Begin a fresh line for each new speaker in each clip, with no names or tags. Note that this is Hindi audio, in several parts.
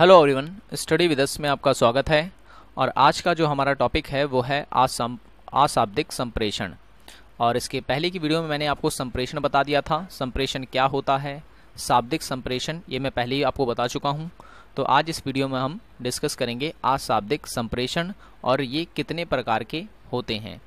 hello everyone study with us में आपका स्वागत है और आज का जो हमारा टॉपिक है वो है आसम अशाब्दिक संप्रेषण और इसके पहले की वीडियो में मैंने आपको संप्रेषण बता दिया था संप्रेषण क्या होता है शाब्दिक संप्रेषण ये मैं पहले ही आपको बता चुका हूँ तो आज इस वीडियो में हम डिस्कस करेंगे आशाब्दिक संप्रेषण और ये कितने प्रकार के होते हैं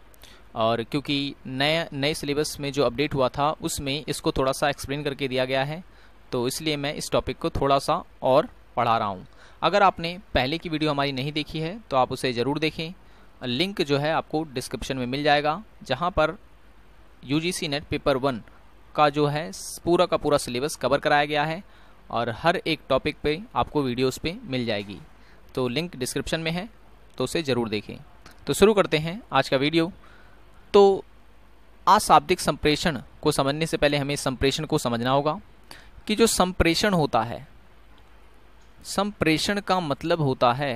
और क्योंकि नए नए सिलेबस में जो अपडेट हुआ था उसमें इसको थोड़ा सा एक्सप्लेन करके दिया गया है तो इसलिए मैं इस टॉपिक को थोड़ा सा और पढ़ा रहा हूँ अगर आपने पहले की वीडियो हमारी नहीं देखी है तो आप उसे ज़रूर देखें लिंक जो है आपको डिस्क्रिप्शन में मिल जाएगा जहाँ पर यू नेट पेपर वन का जो है पूरा का पूरा सिलेबस कवर कराया गया है और हर एक टॉपिक पे आपको वीडियोस पे मिल जाएगी तो लिंक डिस्क्रिप्शन में है तो उसे ज़रूर देखें तो शुरू करते हैं आज का वीडियो तो अशाब्दिक संप्रेषण को समझने से पहले हमें संप्रेषण को समझना होगा कि जो संप्रेषण होता है संप्रेषण का मतलब होता है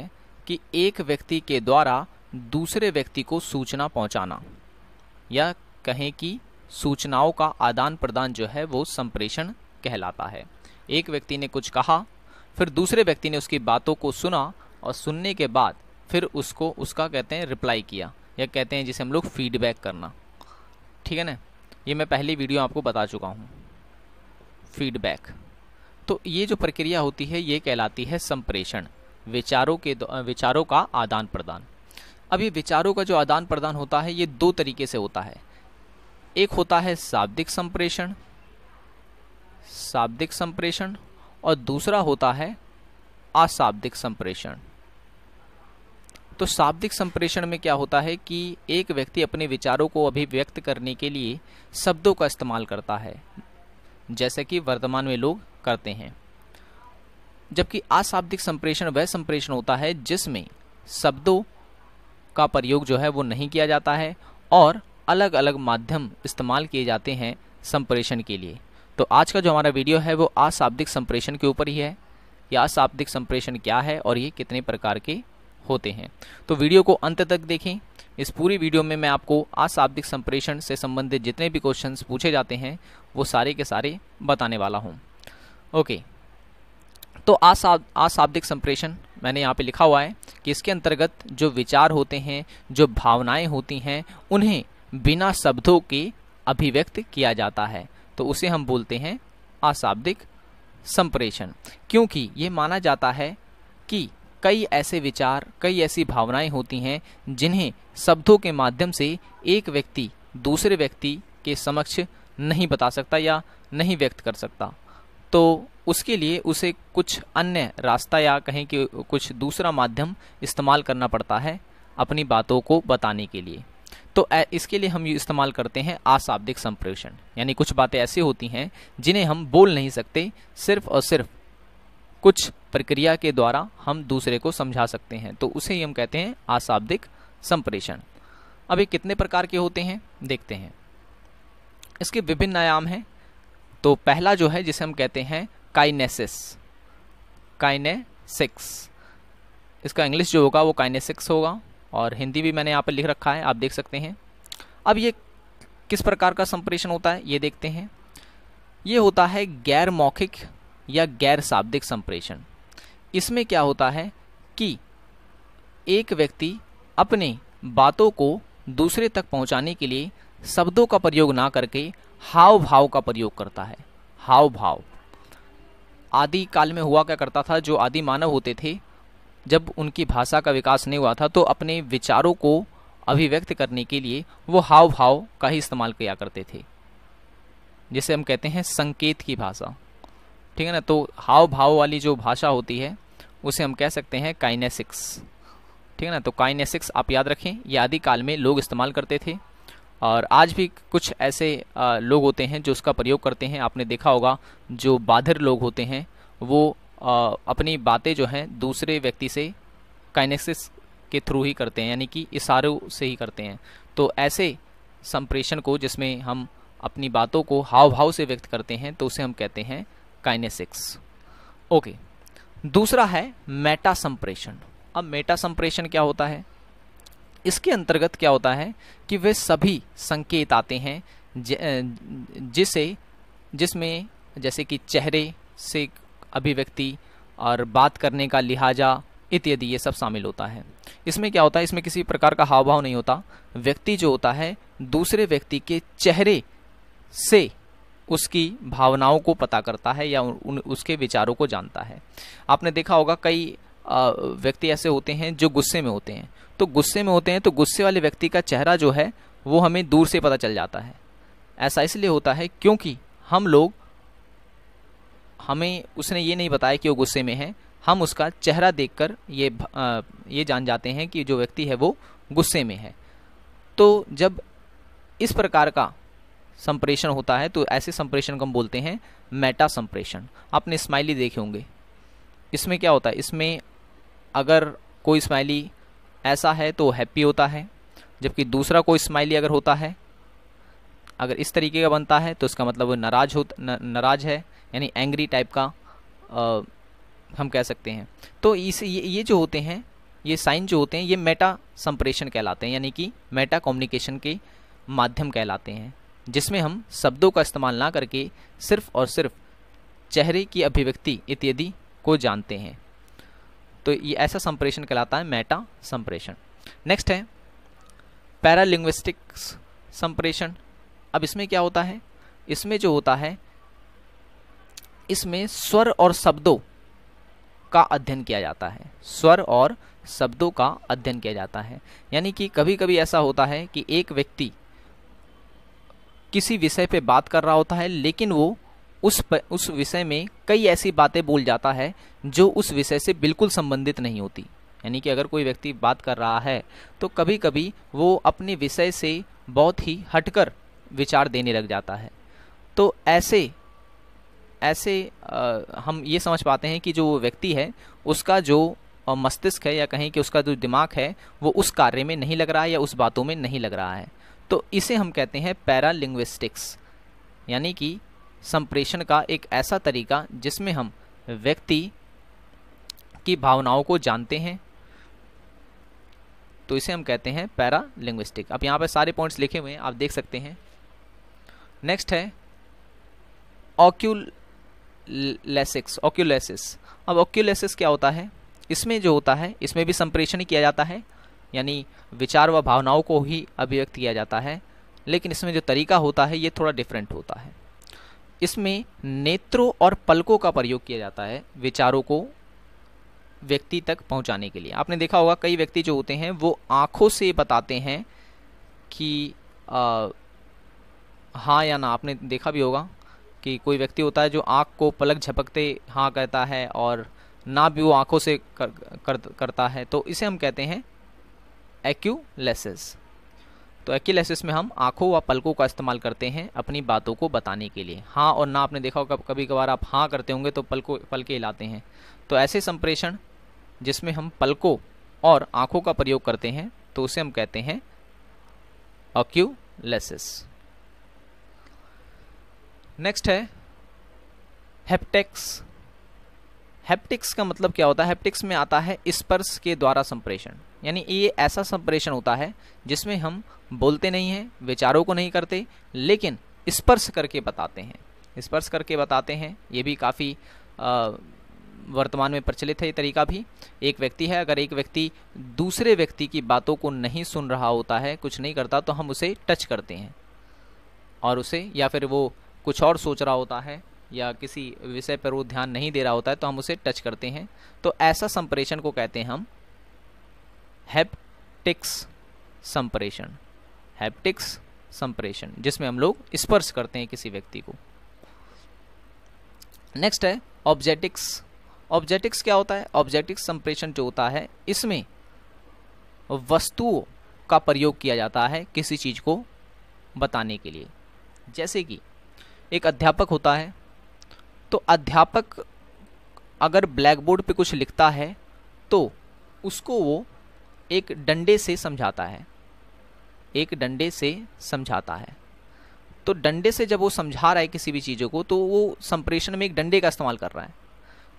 कि एक व्यक्ति के द्वारा दूसरे व्यक्ति को सूचना पहुंचाना या कहें कि सूचनाओं का आदान प्रदान जो है वो संप्रेषण कहलाता है एक व्यक्ति ने कुछ कहा फिर दूसरे व्यक्ति ने उसकी बातों को सुना और सुनने के बाद फिर उसको उसका कहते हैं रिप्लाई किया या कहते हैं जिसे हम लोग फीडबैक करना ठीक है ना ये मैं पहली वीडियो आपको बता चुका हूँ फीडबैक तो ये जो प्रक्रिया होती है ये कहलाती है संप्रेषण विचारों के विचारों का आदान प्रदान अब ये विचारों का जो आदान प्रदान होता है ये दो तरीके से होता है एक होता है शाब्दिक संप्रेषण शाब्दिक संप्रेषण और दूसरा होता है अशाब्दिक संप्रेषण तो शाब्दिक संप्रेषण में क्या होता है कि एक व्यक्ति अपने विचारों को अभिव्यक्त करने के लिए शब्दों का इस्तेमाल करता है जैसे कि वर्तमान में लोग करते हैं जबकि अशाब्दिक संप्रेषण वह संप्रेषण होता है जिसमें शब्दों का प्रयोग जो है वो नहीं किया जाता है और अलग अलग माध्यम इस्तेमाल किए जाते हैं संप्रेषण के लिए तो आज का जो हमारा वीडियो है वो अशाब्दिक संप्रेषण के ऊपर ही है या अशाब्दिक संप्रेषण क्या है और ये कितने प्रकार के होते हैं तो वीडियो को अंत तक देखें इस पूरी वीडियो में मैं आपको अशाब्दिक संप्रेषण से संबंधित जितने भी क्वेश्चंस पूछे जाते हैं वो सारे के सारे बताने वाला हूँ ओके तो अशाब्दिक संप्रेषण मैंने यहाँ पे लिखा हुआ है कि इसके अंतर्गत जो विचार होते हैं जो भावनाएं होती हैं उन्हें बिना शब्दों के अभिव्यक्त किया जाता है तो उसे हम बोलते हैं अशाब्दिक संप्रेषण क्योंकि ये माना जाता है कि कई ऐसे विचार कई ऐसी भावनाएं होती हैं जिन्हें शब्दों के माध्यम से एक व्यक्ति दूसरे व्यक्ति के समक्ष नहीं बता सकता या नहीं व्यक्त कर सकता तो उसके लिए उसे कुछ अन्य रास्ता या कहें कि कुछ दूसरा माध्यम इस्तेमाल करना पड़ता है अपनी बातों को बताने के लिए तो इसके लिए हम इस्तेमाल करते हैं आशाब्दिक संप्रेषण यानी कुछ बातें ऐसी होती हैं जिन्हें हम बोल नहीं सकते सिर्फ और सिर्फ कुछ प्रक्रिया के द्वारा हम दूसरे को समझा सकते हैं तो उसे ही हम कहते हैं अशाब्दिक संप्रेषण अब ये कितने प्रकार के होते हैं देखते हैं इसके विभिन्न आयाम हैं तो पहला जो है जिसे हम कहते हैं काइनेसिस काइनेसिक्स इसका इंग्लिश जो होगा वो काइनेसिक्स होगा और हिंदी भी मैंने यहाँ पर लिख रखा है आप देख सकते हैं अब ये किस प्रकार का संप्रेषण होता है ये देखते हैं ये होता है गैर मौखिक या गैर शाब्दिक संप्रेषण इसमें क्या होता है कि एक व्यक्ति अपने बातों को दूसरे तक पहुंचाने के लिए शब्दों का प्रयोग ना करके हाव भाव का प्रयोग करता है हाव भाव आदि काल में हुआ क्या करता था जो आदि मानव होते थे जब उनकी भाषा का विकास नहीं हुआ था तो अपने विचारों को अभिव्यक्त करने के लिए वो हाव भाव का ही इस्तेमाल किया करते थे जिसे हम कहते हैं संकेत की भाषा ठीक है ना तो हाव भाव वाली जो भाषा होती है उसे हम कह सकते हैं काइनेसिक्स ठीक है ना तो काइनेसिक्स आप याद रखें ये काल में लोग इस्तेमाल करते थे और आज भी कुछ ऐसे लोग होते हैं जो उसका प्रयोग करते हैं आपने देखा होगा जो बाधिर लोग होते हैं वो अपनी बातें जो हैं दूसरे व्यक्ति से काइनेसिक्स के थ्रू ही करते हैं यानी कि इशारों से ही करते हैं तो ऐसे संप्रेषण को जिसमें हम अपनी बातों को हाव भाव से व्यक्त करते हैं तो उसे हम कहते हैं काइनेसिक्स ओके दूसरा है मेटा संप्रेषण अब मेटा संप्रेषण क्या होता है इसके अंतर्गत क्या होता है कि वे सभी संकेत आते हैं जिसे जिसमें जैसे कि चेहरे से अभिव्यक्ति और बात करने का लिहाजा इत्यादि ये सब शामिल होता है इसमें क्या होता है इसमें किसी प्रकार का हाव भाव नहीं होता व्यक्ति जो होता है दूसरे व्यक्ति के चेहरे से उसकी भावनाओं को पता करता है या उन उसके विचारों को जानता है आपने देखा होगा कई व्यक्ति ऐसे होते हैं जो गुस्से में होते हैं तो गुस्से में होते हैं तो गुस्से वाले व्यक्ति का चेहरा जो है वो हमें दूर से पता चल जाता है ऐसा इसलिए होता है क्योंकि हम लोग हमें उसने ये नहीं बताया कि वो गुस्से में है हम उसका चेहरा देख कर ये ये जान जाते हैं कि जो व्यक्ति है वो गुस्से में है तो जब इस प्रकार का संप्रेषण होता है तो ऐसे संप्रेषण को हम बोलते हैं मेटा संप्रेषण आपने स्माइली देखे होंगे इसमें क्या होता है इसमें अगर कोई स्माइली ऐसा है तो हैप्पी होता है जबकि दूसरा कोई स्माइली अगर होता है अगर इस तरीके का बनता है तो इसका मतलब वो नाराज हो नाराज है यानी एंग्री टाइप का आ, हम कह सकते हैं तो इस ये, ये जो होते हैं ये साइन जो होते हैं ये मेटा संप्रेषण कहलाते हैं यानी कि मेटा कम्युनिकेशन के माध्यम कहलाते हैं जिसमें हम शब्दों का इस्तेमाल ना करके सिर्फ और सिर्फ चेहरे की अभिव्यक्ति इत्यादि को जानते हैं तो ये ऐसा संप्रेषण कहलाता है मेटा संप्रेषण नेक्स्ट है पैरालिंग्विस्टिक्स संप्रेषण अब इसमें क्या होता है इसमें जो होता है इसमें स्वर और शब्दों का अध्ययन किया जाता है स्वर और शब्दों का अध्ययन किया जाता है यानी कि कभी कभी ऐसा होता है कि एक व्यक्ति किसी विषय पे बात कर रहा होता है लेकिन वो उस पर उस विषय में कई ऐसी बातें बोल जाता है जो उस विषय से बिल्कुल संबंधित नहीं होती यानी कि अगर कोई व्यक्ति बात कर रहा है तो कभी कभी वो अपने विषय से बहुत ही हटकर विचार देने लग जाता है तो ऐसे ऐसे आ, हम ये समझ पाते हैं कि जो व्यक्ति है उसका जो मस्तिष्क है या कहें कि उसका जो दिमाग है वो उस कार्य में नहीं लग रहा है या उस बातों में नहीं लग रहा है तो इसे हम कहते हैं पैरालिंग्विस्टिक्स यानी कि संप्रेषण का एक ऐसा तरीका जिसमें हम व्यक्ति की भावनाओं को जानते हैं तो इसे हम कहते हैं पैरा लिंग्विस्टिक अब यहाँ पर सारे पॉइंट्स लिखे हुए हैं आप देख सकते हैं नेक्स्ट है ऑक्यूलेसिक्स ऑक्यूलेसिस अब ऑक्यूलेसिस क्या होता है इसमें जो होता है इसमें भी संप्रेषण किया जाता है यानी विचार व भावनाओं को ही अभिव्यक्त किया जाता है लेकिन इसमें जो तरीका होता है ये थोड़ा डिफरेंट होता है इसमें नेत्रों और पलकों का प्रयोग किया जाता है विचारों को व्यक्ति तक पहुंचाने के लिए आपने देखा होगा कई व्यक्ति जो होते हैं वो आँखों से बताते हैं कि आ, हाँ या ना आपने देखा भी होगा कि कोई व्यक्ति होता है जो आँख को पलक झपकते हाँ कहता है और ना भी वो आँखों से कर, कर, करता है तो इसे हम कहते हैं एक्यूलेसिस तो एक्यूलेसिस में हम आंखों व पलकों का इस्तेमाल करते हैं अपनी बातों को बताने के लिए हाँ और ना आपने देखा होगा कभी कभार आप हाँ करते होंगे तो पलकों पलके हिलाते हैं तो ऐसे संप्रेषण जिसमें हम पलकों और आंखों का प्रयोग करते हैं तो उसे हम कहते हैं अक्यूलेसिस नेक्स्ट है हेप्टिक्स हेप्टिक्स का मतलब क्या होता है हेप्टिक्स में आता है स्पर्श के द्वारा संप्रेषण यानी ये ऐसा संप्रेषण होता है जिसमें हम बोलते नहीं हैं विचारों को नहीं करते लेकिन स्पर्श करके बताते हैं स्पर्श करके बताते हैं ये भी काफ़ी वर्तमान में प्रचलित है ये तरीका भी एक व्यक्ति है अगर एक व्यक्ति दूसरे व्यक्ति की बातों को नहीं सुन रहा होता है कुछ नहीं करता तो हम उसे टच करते हैं और उसे या फिर वो कुछ और सोच रहा होता है या किसी विषय पर वो ध्यान नहीं दे रहा होता है तो हम उसे टच करते हैं तो ऐसा संप्रेषण को कहते हैं हम हैप्टिक्स संप्रेषण हैप्टिक्स संप्रेषण जिसमें हम लोग स्पर्श करते हैं किसी व्यक्ति को नेक्स्ट है ऑब्जेटिक्स ऑब्जेटिक्स क्या होता है ऑब्जेटिक्स संप्रेषण जो होता है इसमें वस्तुओं का प्रयोग किया जाता है किसी चीज़ को बताने के लिए जैसे कि एक अध्यापक होता है तो अध्यापक अगर ब्लैक बोर्ड पर कुछ लिखता है तो उसको वो एक डंडे से समझाता है एक डंडे से समझाता है तो डंडे से जब वो समझा रहा है किसी भी चीज़ों को तो वो संप्रेषण में एक डंडे का इस्तेमाल कर रहा है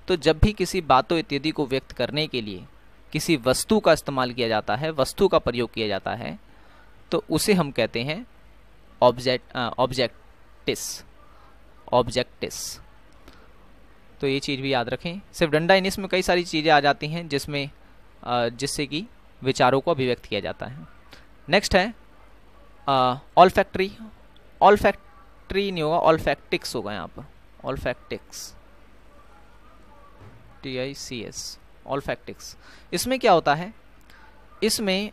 तो जब भी किसी बातों इत्यादि को व्यक्त करने के लिए किसी वस्तु का इस्तेमाल किया जाता है वस्तु का प्रयोग किया जाता है तो उसे हम कहते हैं ऑब्जेक्ट ऑब्जेक्टिस ऑब्जेक्टिस तो ये चीज़ भी याद रखें सिर्फ डंडा इन इसमें कई सारी चीज़ें आ जाती हैं जिसमें जिससे कि विचारों को अभिव्यक्त किया जाता है नेक्स्ट है ऑल फैक्ट्री ऑल फैक्ट्री नहीं होगा ऑल फैक्टिक्स होगा यहाँ पर ऑल फैक्टिक्स T I C S all फैक्टिक्स इसमें क्या होता है इसमें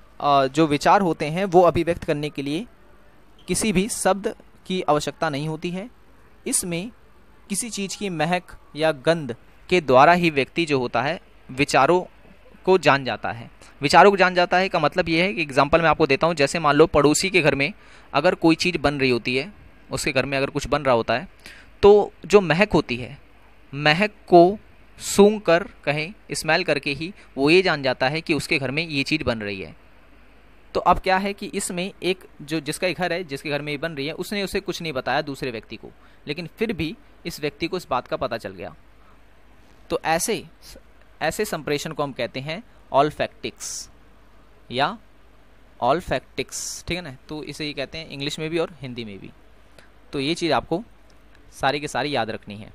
जो विचार होते हैं वो अभिव्यक्त करने के लिए किसी भी शब्द की आवश्यकता नहीं होती है इसमें किसी चीज़ की महक या गंध के द्वारा ही व्यक्ति जो होता है विचारों को जान जाता है विचारों को जान जाता है का मतलब ये है कि एग्जाम्पल मैं आपको देता हूँ जैसे मान लो पड़ोसी के घर में अगर कोई चीज़ बन रही होती है उसके घर में अगर कुछ बन रहा होता है तो जो महक होती है महक को सूंघ कर कहें स्मेल करके ही वो ये जान जाता है कि उसके घर में ये चीज़ बन रही है तो अब क्या है कि इसमें एक जो जिसका घर है जिसके घर में ये बन रही है उसने उसे कुछ नहीं बताया दूसरे व्यक्ति को लेकिन फिर भी इस व्यक्ति को इस बात का पता चल गया तो ऐसे ऐसे संप्रेषण को हम कहते हैं ऑलफैक्टिक्स या ऑलफैक्टिक्स ठीक है ना तो इसे ये कहते हैं इंग्लिश में भी और हिंदी में भी तो ये चीज़ आपको सारी के सारी याद रखनी है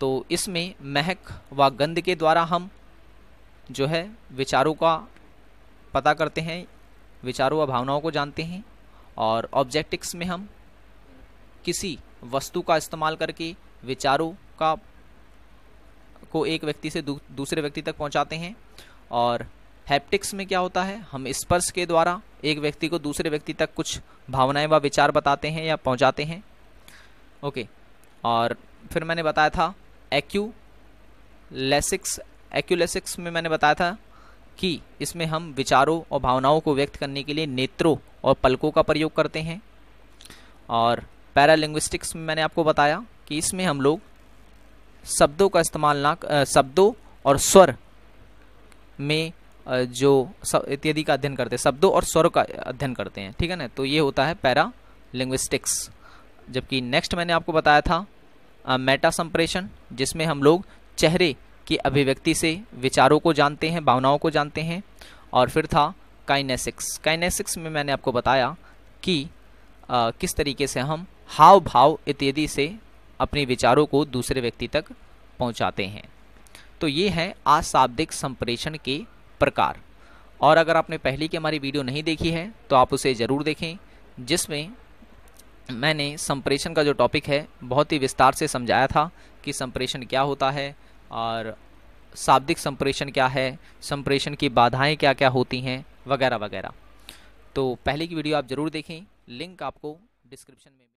तो इसमें महक व गंध के द्वारा हम जो है विचारों का पता करते हैं विचारों व भावनाओं को जानते हैं और ऑब्जेक्टिक्स में हम किसी वस्तु का इस्तेमाल करके विचारों का को एक व्यक्ति से दू, दूसरे व्यक्ति तक पहुंचाते हैं और हैप्टिक्स में क्या होता है हम स्पर्श के द्वारा एक व्यक्ति को दूसरे व्यक्ति तक कुछ भावनाएं व विचार बताते हैं या पहुंचाते हैं ओके और फिर मैंने बताया था एक्यू लेसिक्स एक्यूलेसिक्स में मैंने बताया था कि इसमें हम विचारों और भावनाओं को व्यक्त करने के लिए नेत्रों और पलकों का प्रयोग करते हैं और पैरालिंग्विस्टिक्स में मैंने आपको बताया कि इसमें हम लोग शब्दों का इस्तेमाल ना शब्दों और स्वर में जो इत्यादि का अध्ययन करते हैं शब्दों और स्वर का अध्ययन करते हैं ठीक है ना तो ये होता है पैरा लिंग्विस्टिक्स जबकि नेक्स्ट मैंने आपको बताया था मेटा संप्रेषण जिसमें हम लोग चेहरे की अभिव्यक्ति से विचारों को जानते हैं भावनाओं को जानते हैं और फिर था काइनेसिक्स काइनेसिक्स में मैंने आपको बताया कि आ, किस तरीके से हम हाव भाव इत्यादि से अपने विचारों को दूसरे व्यक्ति तक पहुंचाते हैं तो ये है अशाब्दिक संप्रेषण के प्रकार और अगर आपने पहले की हमारी वीडियो नहीं देखी है तो आप उसे ज़रूर देखें जिसमें मैंने संप्रेषण का जो टॉपिक है बहुत ही विस्तार से समझाया था कि संप्रेषण क्या होता है और शाब्दिक संप्रेषण क्या है संप्रेषण की बाधाएं क्या क्या होती हैं वगैरह वगैरह तो पहले की वीडियो आप ज़रूर देखें लिंक आपको डिस्क्रिप्शन में